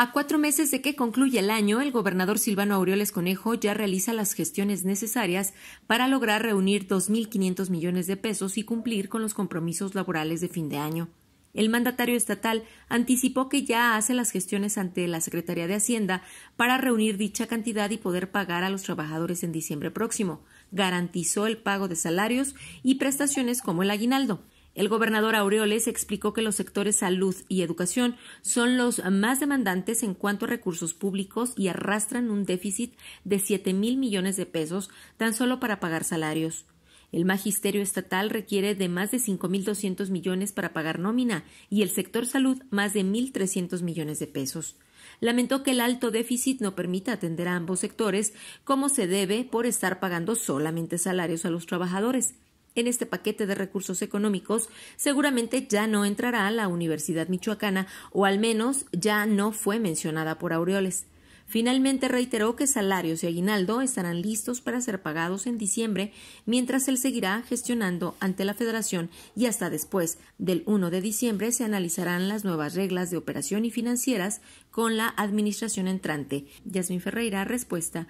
A cuatro meses de que concluye el año, el gobernador Silvano Aureoles Conejo ya realiza las gestiones necesarias para lograr reunir 2.500 millones de pesos y cumplir con los compromisos laborales de fin de año. El mandatario estatal anticipó que ya hace las gestiones ante la Secretaría de Hacienda para reunir dicha cantidad y poder pagar a los trabajadores en diciembre próximo. Garantizó el pago de salarios y prestaciones como el aguinaldo. El gobernador Aureoles explicó que los sectores salud y educación son los más demandantes en cuanto a recursos públicos y arrastran un déficit de 7 mil millones de pesos tan solo para pagar salarios. El magisterio estatal requiere de más de 5.200 millones para pagar nómina y el sector salud más de 1.300 millones de pesos. Lamentó que el alto déficit no permita atender a ambos sectores como se debe por estar pagando solamente salarios a los trabajadores en este paquete de recursos económicos seguramente ya no entrará a la Universidad Michoacana o al menos ya no fue mencionada por Aureoles. Finalmente reiteró que salarios y aguinaldo estarán listos para ser pagados en diciembre, mientras él seguirá gestionando ante la Federación y hasta después del 1 de diciembre se analizarán las nuevas reglas de operación y financieras con la administración entrante. Yasmin Ferreira, respuesta.